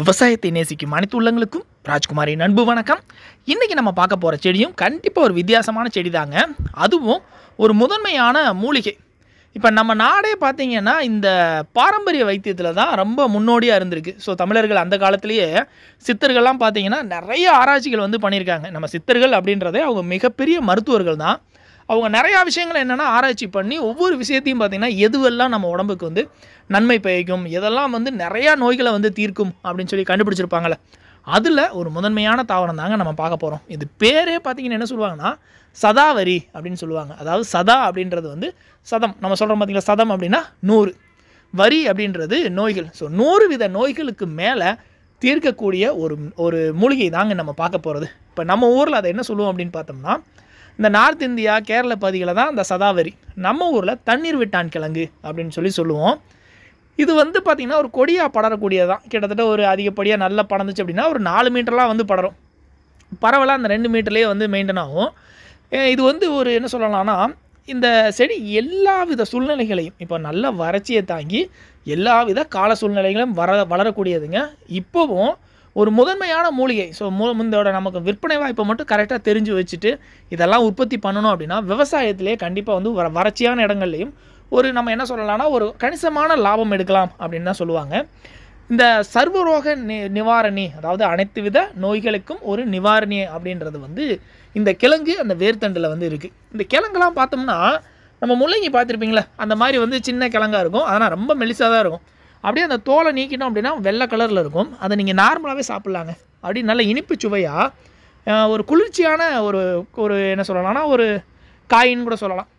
விவசாயத்தை நேசிக்கும் அனைத்து உள்ளங்களுக்கும் ராஜ்குமாரி நண்பு வணக்கம் இன்றைக்கி நம்ம பார்க்க போகிற செடியும் கண்டிப்பாக ஒரு வித்தியாசமான செடி தாங்க அதுவும் ஒரு முதன்மையான மூலிகை இப்போ நம்ம நாடே பார்த்திங்கன்னா இந்த பாரம்பரிய வைத்தியத்தில் தான் ரொம்ப முன்னோடியாக இருந்திருக்கு ஸோ தமிழர்கள் அந்த காலத்திலேயே சித்தர்கள்லாம் பார்த்திங்கன்னா நிறைய ஆராய்ச்சிகள் வந்து பண்ணியிருக்காங்க நம்ம சித்தர்கள் அப்படின்றதே அவங்க மிகப்பெரிய மருத்துவர்கள் தான் அவங்க நிறையா விஷயங்கள் என்னென்னா ஆராய்ச்சி பண்ணி ஒவ்வொரு விஷயத்தையும் பார்த்திங்கன்னா எதுவெல்லாம் நம்ம உடம்புக்கு வந்து நன்மை பயக்கும் எதெல்லாம் வந்து நிறையா நோய்களை வந்து தீர்க்கும் அப்படின்னு சொல்லி கண்டுபிடிச்சிருப்பாங்களே அதில் ஒரு முதன்மையான தாவரம் தாங்க நம்ம பார்க்க போகிறோம் இது பேரே பார்த்திங்கன்னா என்ன சொல்லுவாங்கன்னா சதாவரி அப்படின்னு சொல்லுவாங்க அதாவது சதா அப்படின்றது வந்து சதம் நம்ம சொல்கிறோம் பார்த்திங்களா சதம் அப்படின்னா நூறு வரி அப்படின்றது நோய்கள் ஸோ நூறு வித நோய்களுக்கு மேலே தீர்க்கக்கூடிய ஒரு ஒரு மூலிகை தாங்க நம்ம பார்க்க போகிறது இப்போ நம்ம ஊரில் அதை என்ன சொல்லுவோம் அப்படின்னு பார்த்தோம்னா இந்த நார்த் இந்தியா கேரள பகுதிகளில் தான் இந்த சதாவரி நம்ம ஊரில் தண்ணீர் விட்டான் கிழங்கு அப்படின்னு சொல்லி சொல்லுவோம் இது வந்து பார்த்திங்கன்னா ஒரு கொடியாக படரக்கூடியது தான் கிட்டத்தட்ட ஒரு அதிகப்படியாக நல்லா படந்துச்சு அப்படின்னா ஒரு நாலு மீட்டர்லாம் வந்து படரும் பரவலாக அந்த ரெண்டு மீட்டர்லேயே வந்து மெயின்டைன் ஆகும் இது வந்து ஒரு என்ன சொல்லலாம்னா இந்த செடி எல்லா வித சூழ்நிலைகளையும் இப்போ நல்ல வறட்சியை தாங்கி எல்லா வித கால சூழ்நிலைகளும் வர வளரக்கூடியதுங்க இப்போவும் ஒரு முதன்மையான மூலிகை ஸோ இதோட நமக்கு விற்பனை வாய்ப்பை மட்டும் கரெக்டாக தெரிஞ்சு வச்சுட்டு இதெல்லாம் உற்பத்தி பண்ணணும் அப்படின்னா விவசாயத்திலே கண்டிப்பாக வந்து வர வறட்சியான இடங்கள்லையும் ஒரு நம்ம என்ன சொல்லலாம்னா ஒரு கணிசமான லாபம் எடுக்கலாம் அப்படின்னு தான் சொல்லுவாங்க இந்த சர்வரோக நி நிவாரணி அதாவது அனைத்து வித நோய்களுக்கும் ஒரு நிவாரணி அப்படின்றது வந்து இந்த கிழங்கு அந்த வேர்த்தண்டில் வந்து இருக்குது இந்த கிழங்குலாம் பார்த்தோம்னா நம்ம முள்ளங்கி பார்த்துருப்பீங்களே அந்த மாதிரி வந்து சின்ன கிழங்காக இருக்கும் அதனால் ரொம்ப மெலிசாக தான் இருக்கும் அப்படியே அந்த தோலை நீக்கிட்டோம் அப்படின்னா வெள்ளை கலரில் இருக்கும் அதை நீங்கள் நார்மலாகவே சாப்பிட்லாங்க அப்படி நல்ல இனிப்பு சுவையாக ஒரு குளிர்ச்சியான ஒரு ஒரு என்ன சொல்லலாம்னா ஒரு காயின்னு கூட சொல்லலாம்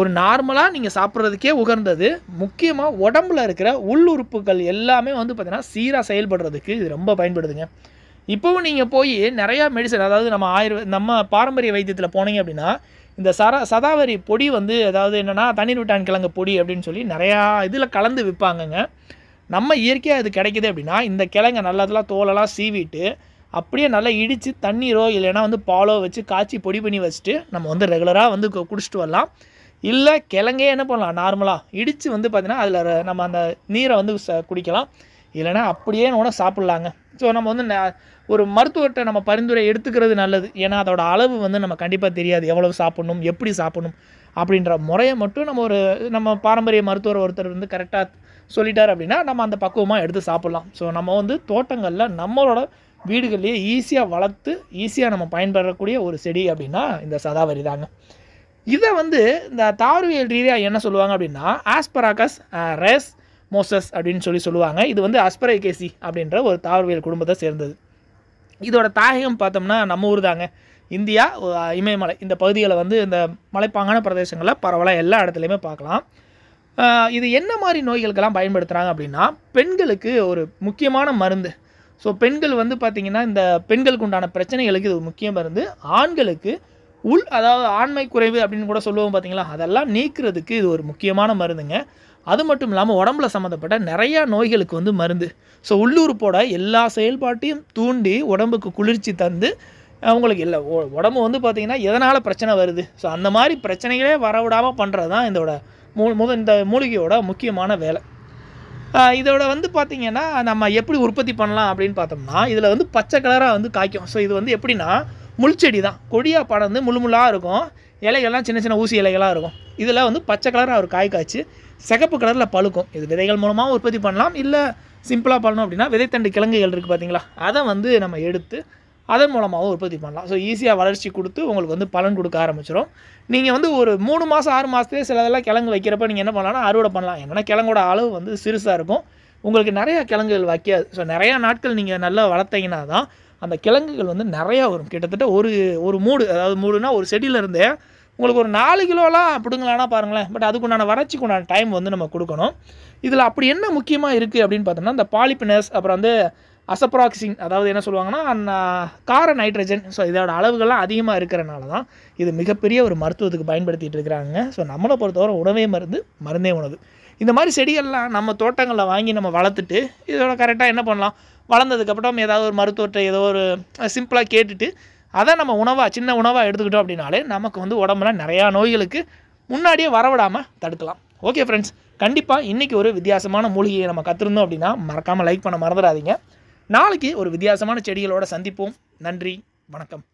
ஒரு நார்மலாக நீங்கள் சாப்பிட்றதுக்கே உகர்ந்தது முக்கியமாக உடம்புல இருக்கிற உள் உறுப்புகள் எல்லாமே வந்து பார்த்திங்கன்னா சீராக செயல்படுறதுக்கு இது ரொம்ப பயன்படுதுங்க இப்போவும் நீங்கள் போய் நிறையா மெடிசன் அதாவது நம்ம ஆயுர்வே நம்ம பாரம்பரிய வைத்தியத்தில் போனீங்க அப்படின்னா இந்த சர சதாவரி பொடி வந்து அதாவது என்னென்னா தண்ணீர் விட்டான் கிழங்கு பொடி அப்படின்னு சொல்லி நிறையா இதில் கலந்து விற்பாங்கங்க நம்ம இயற்கையாக இது கிடைக்கிது அப்படின்னா இந்த கிழங்கை நல்லதெல்லாம் தோலெல்லாம் சீவிட்டு அப்படியே நல்லா இடித்து தண்ணீரோ இல்லைன்னா வந்து பாலோ வச்சு காய்ச்சி பொடி பண்ணி வச்சுட்டு நம்ம வந்து ரெகுலராக வந்து குடிச்சிட்டு வரலாம் இல்லை கிழங்கே என்ன பண்ணலாம் நார்மலாக இடித்து வந்து பார்த்திங்கன்னா அதில் நம்ம அந்த நீரை வந்து குடிக்கலாம் இல்லைனா அப்படியே கூட சாப்பிட்லாங்க ஸோ நம்ம வந்து ஒரு மருத்துவர்கிட்ட நம்ம பரிந்துரை எடுத்துக்கிறது நல்லது ஏன்னா அதோட அளவு வந்து நம்ம கண்டிப்பாக தெரியாது எவ்வளவு சாப்பிட்ணும் எப்படி சாப்பிட்ணும் அப்படின்ற முறையை மட்டும் நம்ம ஒரு நம்ம பாரம்பரிய மருத்துவர் ஒருத்தர் வந்து கரெக்டாக சொல்லிட்டார் அப்படின்னா நம்ம அந்த பக்குவமாக எடுத்து சாப்பிட்லாம் ஸோ நம்ம வந்து தோட்டங்களில் நம்மளோட வீடுகள்லேயே ஈஸியாக வளர்த்து ஈஸியாக நம்ம பயன்படக்கூடிய ஒரு செடி அப்படின்னா இந்த சதாவரி தாங்க இதை வந்து இந்த தாவரவியல் ரீதியாக என்ன சொல்லுவாங்க அப்படின்னா ஆஸ்பராகஸ் ரெஸ் uh, மோசஸ் அப்படின்னு சொல்லி சொல்லுவாங்க இது வந்து அஸ்பரைகேசி அப்படின்ற ஒரு தாவரவியல் குடும்பத்தை சேர்ந்தது இதோட தாயகம் பார்த்தோம்னா நம்ம ஊர் தாங்க இந்தியா இமயமலை இந்த பகுதிகளை வந்து இந்த மலைப்பாங்கான பிரதேசங்களில் பரவலாக எல்லா இடத்துலையுமே பார்க்கலாம் இது என்ன மாதிரி நோய்களுக்கெல்லாம் பயன்படுத்துகிறாங்க அப்படின்னா பெண்களுக்கு ஒரு முக்கியமான மருந்து ஸோ பெண்கள் வந்து பார்த்திங்கன்னா இந்த பெண்களுக்கு உண்டான பிரச்சனைகளுக்கு இது முக்கிய மருந்து ஆண்களுக்கு உள் அதாவது ஆண்மை குறைவு அப்படின்னு கூட சொல்லுவோம் பார்த்தீங்களா அதெல்லாம் நீக்கிறதுக்கு இது ஒரு முக்கியமான மருந்துங்க அது மட்டும் இல்லாமல் உடம்புல சம்மந்தப்பட்ட நிறையா நோய்களுக்கு வந்து மருந்து ஸோ போட எல்லா செயல்பாட்டையும் தூண்டி உடம்புக்கு குளிர்ச்சி தந்து அவங்களுக்கு இல்லை உடம்பு வந்து பார்த்திங்கன்னா எதனால் பிரச்சனை வருது ஸோ அந்த மாதிரி பிரச்சனைகளே வரவிடாமல் பண்ணுறது தான் இதோட மூ முத இந்த மூலிகையோட முக்கியமான வேலை இதோட வந்து பார்த்திங்கன்னா நம்ம எப்படி உற்பத்தி பண்ணலாம் அப்படின்னு பார்த்தோம்னா இதில் வந்து பச்சை கலராக வந்து காய்க்கும் ஸோ இது வந்து எப்படின்னா முள்செடி தான் கொடியாக படர்ந்து முழுமுள்ளாக இருக்கும் இலைகள்லாம் சின்ன சின்ன ஊசி இலைகளாக இருக்கும் இதில் வந்து பச்சை கலராக ஒரு காய் காய்ச்சி சிகப்பு கலரில் பழுக்கும் இது விதைகள் மூலமாக உற்பத்தி பண்ணலாம் இல்லை சிம்பிளாக பண்ணணும் அப்படின்னா விதைத்தண்டு கிழங்குகள் இருக்குது பார்த்தீங்களா அதை வந்து நம்ம எடுத்து அதன் மூலமாகவும் உற்பத்தி பண்ணலாம் ஸோ ஈஸியாக வளர்ச்சி கொடுத்து உங்களுக்கு வந்து பலன் கொடுக்க ஆரம்பிச்சிடும் நீங்கள் வந்து ஒரு மூணு மாதம் ஆறு மாதத்துலேயே சிலதெல்லாம் கிழங்கு வைக்கிறப்ப நீங்கள் என்ன பண்ணலாம்னா அறுவடை பண்ணலாம் என்னென்னா கிழங்கோட அளவு வந்து சிறுசாக இருக்கும் உங்களுக்கு நிறையா கிழங்குகள் வைக்காது ஸோ நிறையா நாட்கள் நீங்கள் நல்லா வளர்த்தீங்கன்னா தான் அந்த கிழங்குகள் வந்து நிறையா வரும் கிட்டத்தட்ட ஒரு ஒரு மூடு அதாவது மூடுனா ஒரு இருந்தே உங்களுக்கு ஒரு நாலு கிலோலாம் பிடுங்களானா பாருங்களேன் பட் அதுக்குண்டான வறட்சிக்கு உண்டான டைம் வந்து நம்ம கொடுக்கணும் இதில் அப்படி என்ன முக்கியமாக இருக்குது அப்படின்னு பார்த்தோம்னா இந்த பாலிபினஸ் அப்புறம் வந்து அசப்ராக்சிங் அதாவது என்ன சொல்லுவாங்கன்னா கார நைட்ரஜன் ஸோ இதோட அளவுகள்லாம் அதிகமாக இருக்கிறனால தான் இது மிகப்பெரிய ஒரு மருத்துவத்துக்கு பயன்படுத்திகிட்டு இருக்கிறாங்க ஸோ நம்மளை பொறுத்தவரை உணவே மருந்து மருந்தே உணவு இந்த மாதிரி செடிகள்லாம் நம்ம தோட்டங்களில் வாங்கி நம்ம வளர்த்துட்டு இதோட கரெக்டாக என்ன பண்ணலாம் வளர்ந்ததுக்கப்புறம் ஏதாவது ஒரு மருத்துவத்தை ஏதோ ஒரு சிம்பிளாக கேட்டுட்டு அதை நம்ம உணவாக சின்ன உணவாக எடுத்துக்கிட்டோம் அப்படின்னாலே நமக்கு வந்து உடம்புல நிறையா நோய்களுக்கு முன்னாடியே வரவிடாமல் தடுக்கலாம் ஓகே ஃப்ரெண்ட்ஸ் கண்டிப்பாக இன்றைக்கி ஒரு வித்தியாசமான மூலிகையை நம்ம கற்றுருந்தோம் அப்படின்னா மறக்காமல் லைக் பண்ண மறந்துடாதீங்க நாளைக்கு ஒரு வித்தியாசமான செடிகளோட சந்திப்போம் நன்றி வணக்கம்